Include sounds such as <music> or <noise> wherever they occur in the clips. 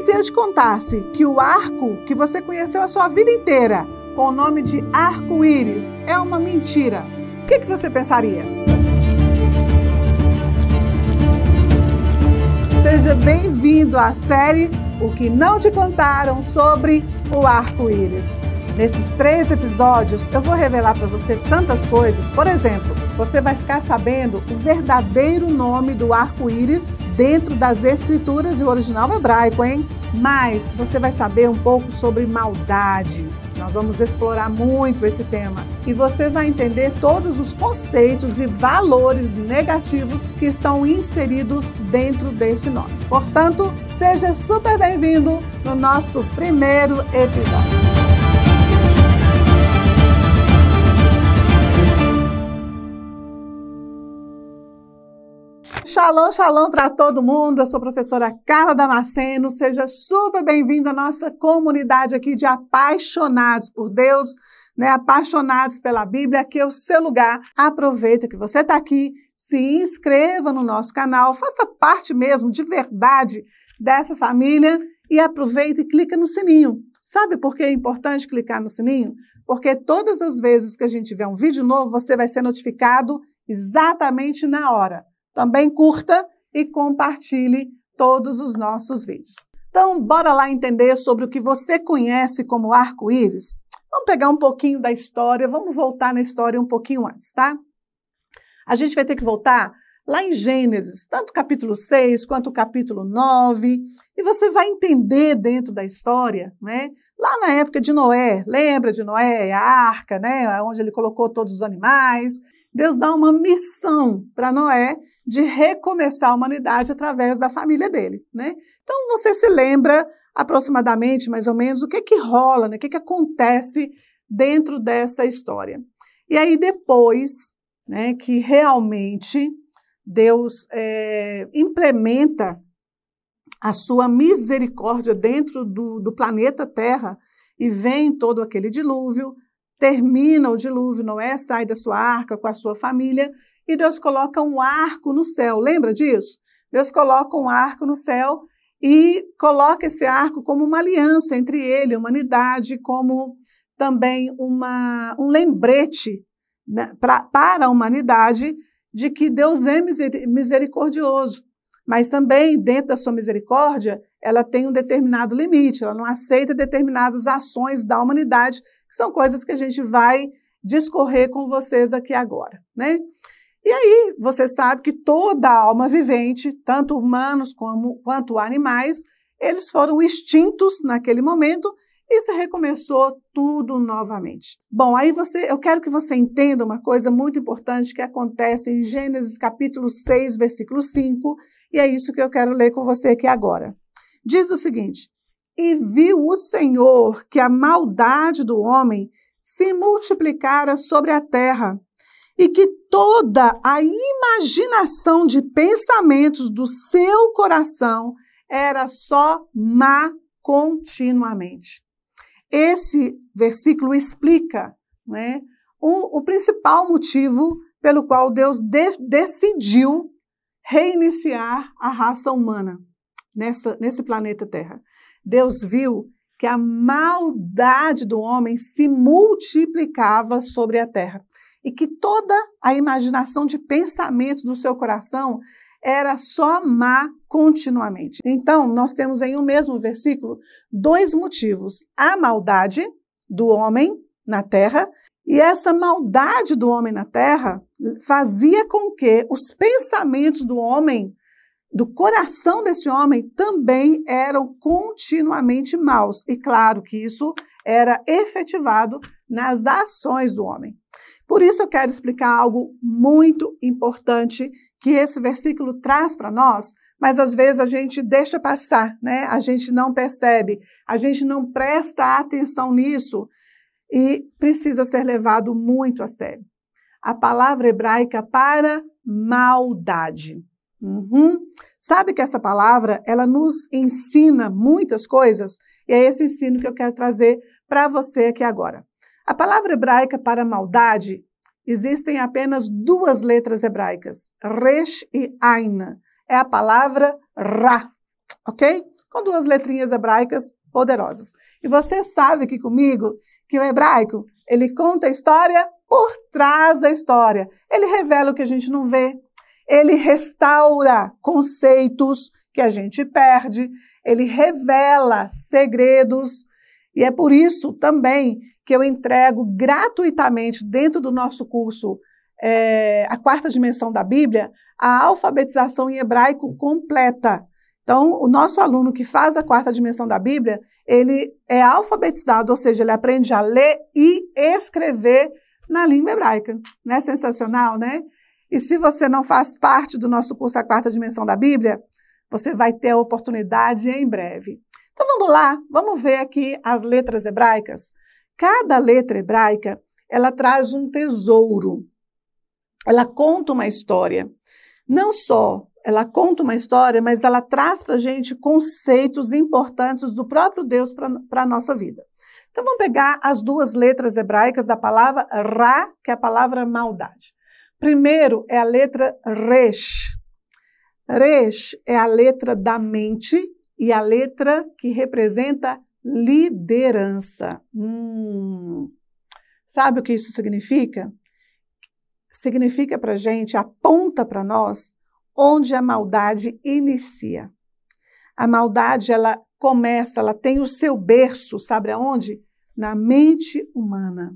se eu te contasse que o arco que você conheceu a sua vida inteira, com o nome de arco-íris, é uma mentira? O que, que você pensaria? Seja bem-vindo à série O que não te contaram sobre o arco-íris. Nesses três episódios, eu vou revelar para você tantas coisas. Por exemplo, você vai ficar sabendo o verdadeiro nome do arco-íris dentro das escrituras e o original é hebraico, hein? Mas você vai saber um pouco sobre maldade. Nós vamos explorar muito esse tema e você vai entender todos os conceitos e valores negativos que estão inseridos dentro desse nome. Portanto, seja super bem-vindo no nosso primeiro episódio. Shalom, shalom para todo mundo. Eu sou a professora Carla Damasceno. Seja super bem-vindo à nossa comunidade aqui de apaixonados por Deus, né? apaixonados pela Bíblia, que é o seu lugar. Aproveita que você está aqui, se inscreva no nosso canal, faça parte mesmo, de verdade, dessa família e aproveita e clica no sininho. Sabe por que é importante clicar no sininho? Porque todas as vezes que a gente tiver um vídeo novo, você vai ser notificado exatamente na hora. Também curta e compartilhe todos os nossos vídeos. Então, bora lá entender sobre o que você conhece como arco-íris? Vamos pegar um pouquinho da história, vamos voltar na história um pouquinho antes, tá? A gente vai ter que voltar lá em Gênesis, tanto o capítulo 6 quanto o capítulo 9, e você vai entender dentro da história, né? Lá na época de Noé, lembra de Noé, a arca, né? Onde ele colocou todos os animais. Deus dá uma missão para Noé de recomeçar a humanidade através da família dele, né? Então você se lembra aproximadamente, mais ou menos, o que que rola, né? O que que acontece dentro dessa história? E aí depois, né, que realmente Deus é, implementa a sua misericórdia dentro do, do planeta Terra e vem todo aquele dilúvio, termina o dilúvio, Noé sai da sua arca com a sua família e Deus coloca um arco no céu. Lembra disso? Deus coloca um arco no céu e coloca esse arco como uma aliança entre ele e a humanidade, como também uma, um lembrete né, pra, para a humanidade de que Deus é misericordioso. Mas também, dentro da sua misericórdia, ela tem um determinado limite, ela não aceita determinadas ações da humanidade, que são coisas que a gente vai discorrer com vocês aqui agora, né? E aí, você sabe que toda alma vivente, tanto humanos como, quanto animais, eles foram extintos naquele momento e se recomeçou tudo novamente. Bom, aí você, eu quero que você entenda uma coisa muito importante que acontece em Gênesis capítulo 6, versículo 5, e é isso que eu quero ler com você aqui agora. Diz o seguinte: E viu o Senhor que a maldade do homem se multiplicara sobre a terra, e que toda a imaginação de pensamentos do seu coração era só má continuamente. Esse versículo explica né, o, o principal motivo pelo qual Deus de, decidiu reiniciar a raça humana nessa, nesse planeta Terra. Deus viu que a maldade do homem se multiplicava sobre a Terra e que toda a imaginação de pensamentos do seu coração era só má continuamente. Então, nós temos em um mesmo versículo dois motivos: a maldade do homem na terra, e essa maldade do homem na terra fazia com que os pensamentos do homem, do coração desse homem, também eram continuamente maus. E claro que isso era efetivado nas ações do homem. Por isso eu quero explicar algo muito importante que esse versículo traz para nós, mas às vezes a gente deixa passar, né? A gente não percebe, a gente não presta atenção nisso e precisa ser levado muito a sério. A palavra hebraica para maldade. Uhum. Sabe que essa palavra ela nos ensina muitas coisas e é esse ensino que eu quero trazer para você aqui agora. A palavra hebraica para maldade existem apenas duas letras hebraicas, resh e ain. É a palavra ra, ok? Com duas letrinhas hebraicas poderosas. E você sabe aqui comigo que o hebraico, ele conta a história por trás da história. Ele revela o que a gente não vê. Ele restaura conceitos que a gente perde. Ele revela segredos. E é por isso também que eu entrego gratuitamente dentro do nosso curso é, A Quarta Dimensão da Bíblia, a alfabetização em hebraico completa. Então, o nosso aluno que faz a quarta dimensão da Bíblia, ele é alfabetizado, ou seja, ele aprende a ler e escrever na língua hebraica. Não é sensacional, né? E se você não faz parte do nosso curso A Quarta Dimensão da Bíblia, você vai ter a oportunidade em breve. Então vamos lá, vamos ver aqui as letras hebraicas. Cada letra hebraica, ela traz um tesouro. Ela conta uma história. Não só ela conta uma história, mas ela traz para a gente conceitos importantes do próprio Deus para a nossa vida. Então vamos pegar as duas letras hebraicas da palavra Ra, que é a palavra maldade. Primeiro é a letra Resh. Resh é a letra da mente e a letra que representa liderança. Hum. Sabe o que isso significa? Significa para gente, aponta para nós onde a maldade inicia. A maldade ela começa, ela tem o seu berço, sabe aonde? Na mente humana.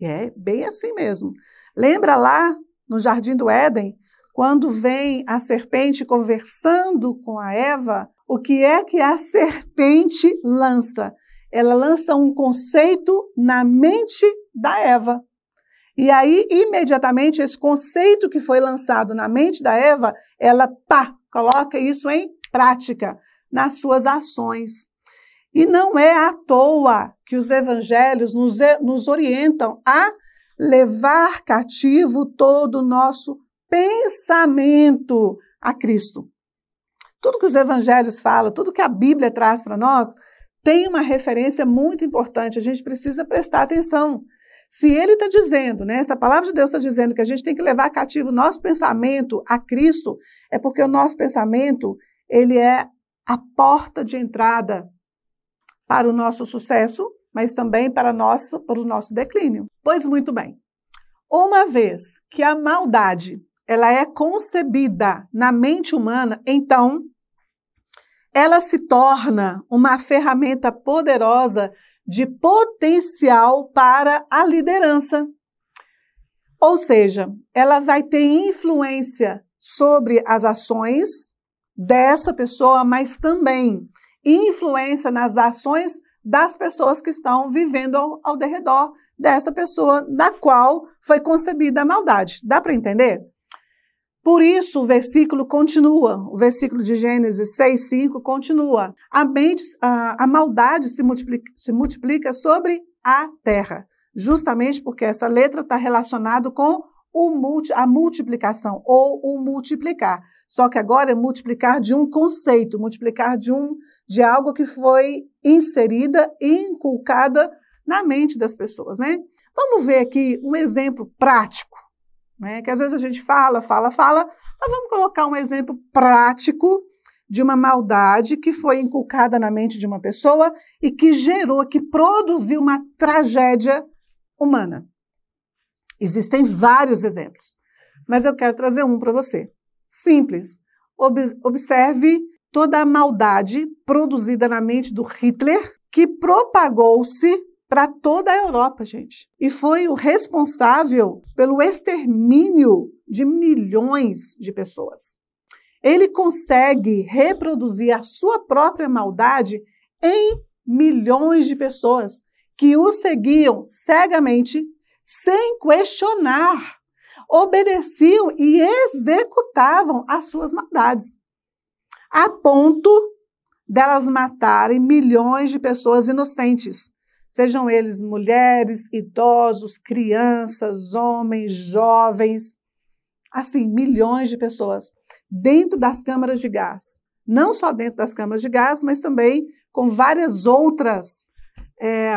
E é bem assim mesmo. Lembra lá no Jardim do Éden, quando vem a serpente conversando com a Eva o que é que a serpente lança? Ela lança um conceito na mente da Eva. E aí, imediatamente, esse conceito que foi lançado na mente da Eva, ela pá, coloca isso em prática nas suas ações. E não é à toa que os evangelhos nos, nos orientam a levar cativo todo o nosso pensamento a Cristo. Tudo que os evangelhos falam, tudo que a Bíblia traz para nós, tem uma referência muito importante. A gente precisa prestar atenção. Se ele está dizendo, né, essa palavra de Deus está dizendo que a gente tem que levar cativo o nosso pensamento a Cristo, é porque o nosso pensamento ele é a porta de entrada para o nosso sucesso, mas também para, para o nosso declínio. Pois muito bem, uma vez que a maldade ela é concebida na mente humana, então ela se torna uma ferramenta poderosa de potencial para a liderança. Ou seja, ela vai ter influência sobre as ações dessa pessoa, mas também influência nas ações das pessoas que estão vivendo ao, ao derredor dessa pessoa da qual foi concebida a maldade. Dá para entender? Por isso, o versículo continua, o versículo de Gênesis 6, 5 continua. A, mente, a, a maldade se multiplica, se multiplica sobre a terra, justamente porque essa letra está relacionada com Multi, a multiplicação ou o multiplicar. Só que agora é multiplicar de um conceito, multiplicar de um de algo que foi inserida e inculcada na mente das pessoas, né? Vamos ver aqui um exemplo prático né? Que às vezes a gente fala, fala, fala, mas vamos colocar um exemplo prático de uma maldade que foi inculcada na mente de uma pessoa e que gerou, que produziu uma tragédia humana. Existem vários exemplos, mas eu quero trazer um para você. Simples. Ob observe toda a maldade produzida na mente do Hitler que propagou-se para toda a Europa, gente. E foi o responsável pelo extermínio de milhões de pessoas. Ele consegue reproduzir a sua própria maldade em milhões de pessoas que o seguiam cegamente, sem questionar, obedeciam e executavam as suas maldades, a ponto delas matarem milhões de pessoas inocentes sejam eles mulheres, idosos, crianças, homens, jovens, assim, milhões de pessoas dentro das câmaras de gás. Não só dentro das câmaras de gás, mas também com várias outras é,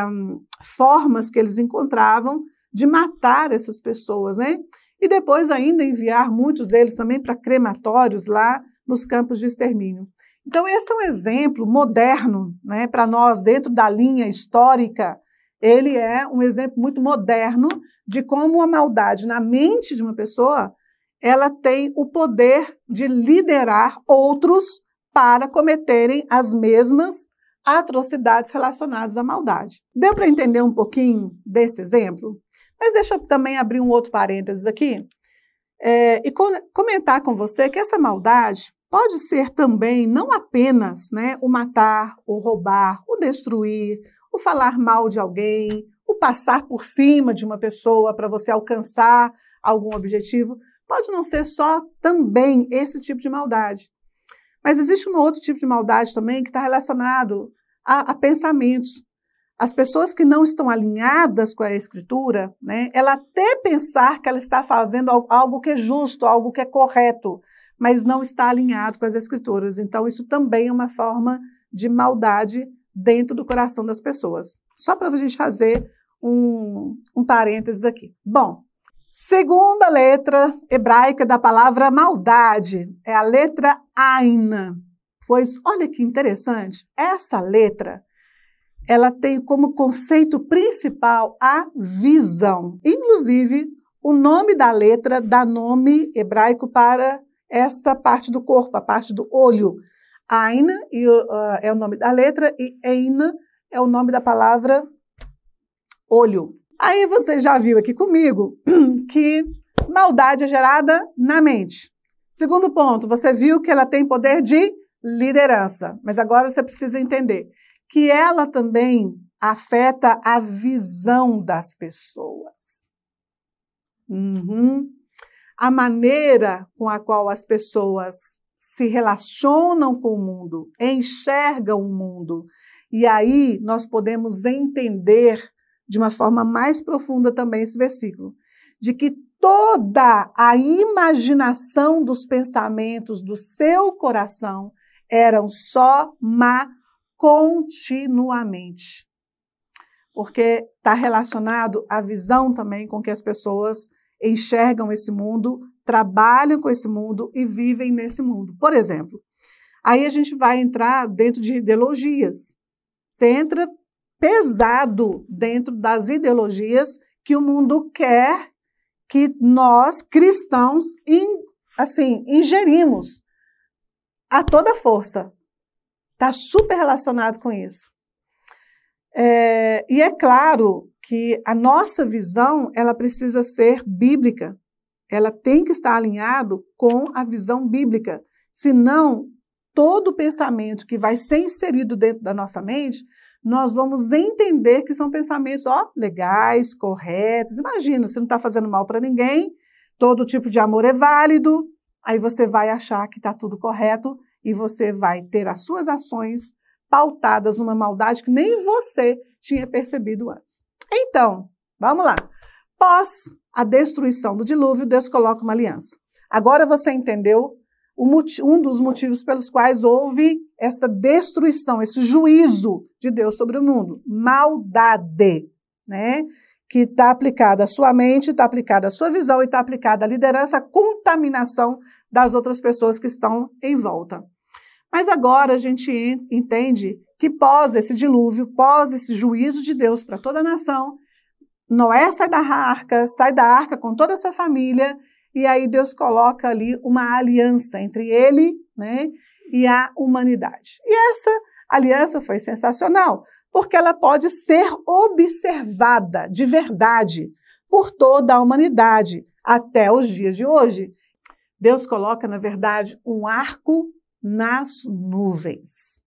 formas que eles encontravam de matar essas pessoas, né? E depois ainda enviar muitos deles também para crematórios lá nos campos de extermínio. Então, esse é um exemplo moderno, né? para nós, dentro da linha histórica, ele é um exemplo muito moderno de como a maldade na mente de uma pessoa ela tem o poder de liderar outros para cometerem as mesmas atrocidades relacionadas à maldade. Deu para entender um pouquinho desse exemplo? Mas deixa eu também abrir um outro parênteses aqui é, e comentar com você que essa maldade pode ser também não apenas né, o matar, o roubar, o destruir, o falar mal de alguém, o passar por cima de uma pessoa para você alcançar algum objetivo. Pode não ser só também esse tipo de maldade. Mas existe um outro tipo de maldade também que está relacionado a, a, pensamentos. As pessoas que não estão alinhadas com a escritura, né, ela até pensar que ela está fazendo algo que é justo, algo que é correto, mas não está alinhado com as escrituras. Então, isso também é uma forma de maldade dentro do coração das pessoas. Só para a gente fazer um, um parênteses aqui. Bom, segunda letra hebraica da palavra maldade é a letra Aina. Pois olha que interessante, essa letra ela tem como conceito principal a visão. Inclusive, o nome da letra dá nome hebraico para essa parte do corpo, a parte do olho. Ain uh, é o nome da letra e Eina é o nome da palavra olho. Aí você já viu aqui comigo <clears throat> que maldade é gerada na mente. Segundo ponto, você viu que ela tem poder de liderança, mas agora você precisa entender que ela também afeta a visão das pessoas. Uhum a maneira com a qual as pessoas se relacionam com o mundo, enxergam o mundo. E aí nós podemos entender de uma forma mais profunda também esse versículo, de que toda a imaginação dos pensamentos do seu coração eram só má continuamente. Porque está relacionado à visão também com que as pessoas enxergam esse mundo, trabalham com esse mundo e vivem nesse mundo. Por exemplo, aí a gente vai entrar dentro de ideologias. Você entra pesado dentro das ideologias que o mundo quer que nós cristãos in, assim ingerimos a toda força. Está super relacionado com isso. É, e é claro que a nossa visão ela precisa ser bíblica. Ela tem que estar alinhado com a visão bíblica. Senão, todo pensamento que vai ser inserido dentro da nossa mente, nós vamos entender que são pensamentos ó, legais, corretos. Imagina, você não está fazendo mal para ninguém, todo tipo de amor é válido, aí você vai achar que está tudo correto e você vai ter as suas ações pautadas numa maldade que nem você tinha percebido antes. Então, vamos lá. Pós a destruição do dilúvio, Deus coloca uma aliança. Agora você entendeu um dos motivos pelos quais houve essa destruição, esse juízo de Deus sobre o mundo. Maldade, né? Que está aplicada à sua mente, está aplicada à sua visão e está aplicada à liderança, à contaminação das outras pessoas que estão em volta. Mas agora a gente entende que pós esse dilúvio, pós esse juízo de Deus para toda a nação, Noé sai da arca, sai da arca com toda a sua família, e aí Deus coloca ali uma aliança entre ele né, e a humanidade. E essa aliança foi sensacional, porque ela pode ser observada de verdade por toda a humanidade até os dias de hoje. Deus coloca, na verdade, um arco nas nuvens.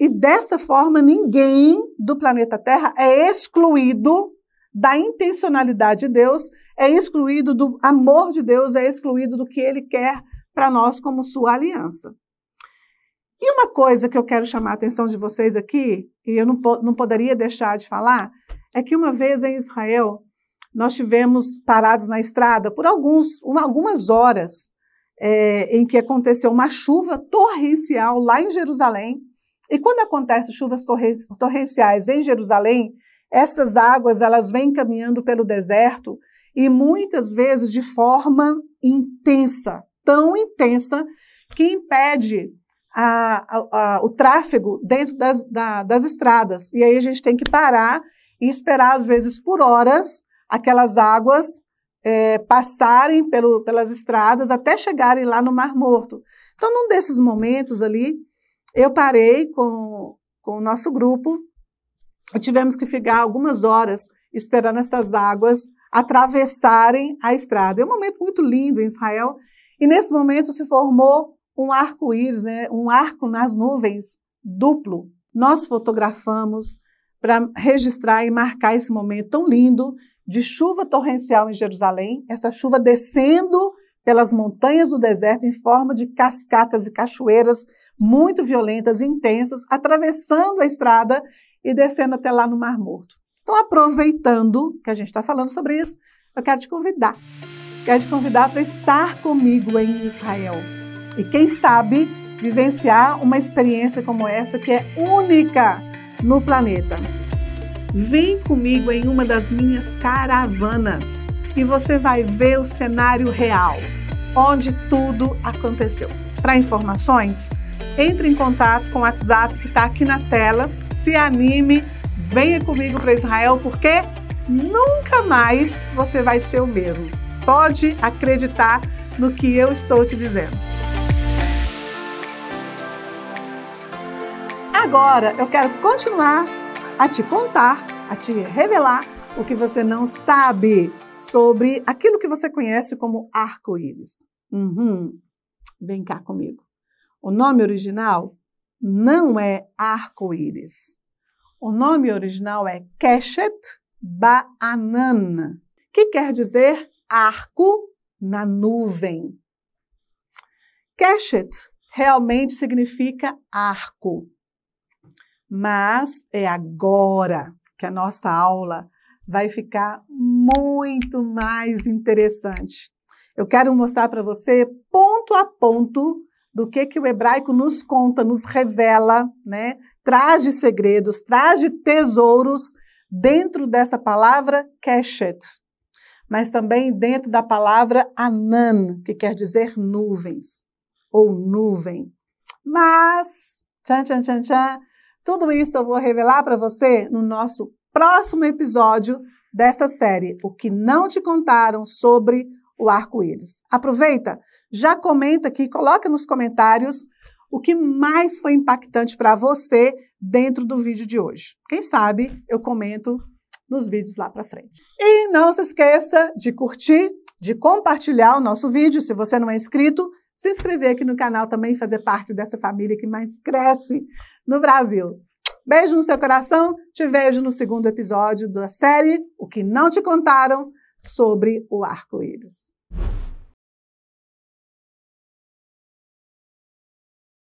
E dessa forma, ninguém do planeta Terra é excluído da intencionalidade de Deus, é excluído do amor de Deus, é excluído do que ele quer para nós como sua aliança. E uma coisa que eu quero chamar a atenção de vocês aqui, e eu não, não poderia deixar de falar, é que uma vez em Israel, nós tivemos parados na estrada por alguns, uma, algumas horas, é, em que aconteceu uma chuva torrencial lá em Jerusalém, e quando acontecem chuvas torrenciais em Jerusalém, essas águas elas vêm caminhando pelo deserto e muitas vezes de forma intensa, tão intensa que impede a, a, a, o tráfego dentro das, da, das estradas. E aí a gente tem que parar e esperar, às vezes, por horas, aquelas águas é, passarem pelo, pelas estradas até chegarem lá no Mar Morto. Então, num desses momentos ali, eu parei com, com o nosso grupo e tivemos que ficar algumas horas esperando essas águas atravessarem a estrada. É um momento muito lindo em Israel. E nesse momento se formou um arco-íris, né? um arco nas nuvens duplo. Nós fotografamos para registrar e marcar esse momento tão lindo de chuva torrencial em Jerusalém, essa chuva descendo pelas montanhas do deserto em forma de cascatas e cachoeiras muito violentas e intensas, atravessando a estrada e descendo até lá no Mar Morto. Então, aproveitando que a gente está falando sobre isso, eu quero te convidar. Quero te convidar para estar comigo em Israel. E quem sabe vivenciar uma experiência como essa que é única no planeta. Vem comigo em uma das minhas caravanas e você vai ver o cenário real, onde tudo aconteceu. Para informações, entre em contato com o WhatsApp que está aqui na tela, se anime, venha comigo para Israel, porque nunca mais você vai ser o mesmo. Pode acreditar no que eu estou te dizendo. Agora eu quero continuar a te contar, a te revelar o que você não sabe sobre aquilo que você conhece como arco-íris. Uhum. Vem cá comigo. O nome original não é arco-íris. O nome original é Keshet Ba'anan, que quer dizer arco na nuvem. Keshet realmente significa arco. Mas é agora que a nossa aula vai ficar muito mais interessante. Eu quero mostrar para você ponto a ponto do que, que o hebraico nos conta, nos revela, né? traz de segredos, traz de tesouros dentro dessa palavra keshet, mas também dentro da palavra anan, que quer dizer nuvens ou nuvem. Mas, tchan, tchan, tchan, tchan, tudo isso eu vou revelar para você no nosso próximo episódio dessa série, O que não te contaram sobre o arco-íris. Aproveita, já comenta aqui, coloca nos comentários o que mais foi impactante para você dentro do vídeo de hoje. Quem sabe eu comento nos vídeos lá para frente. E não se esqueça de curtir, de compartilhar o nosso vídeo, se você não é inscrito, se inscrever aqui no canal também, fazer parte dessa família que mais cresce no Brasil. Beijo no seu coração. Te vejo no segundo episódio da série O que não te contaram sobre o arco-íris.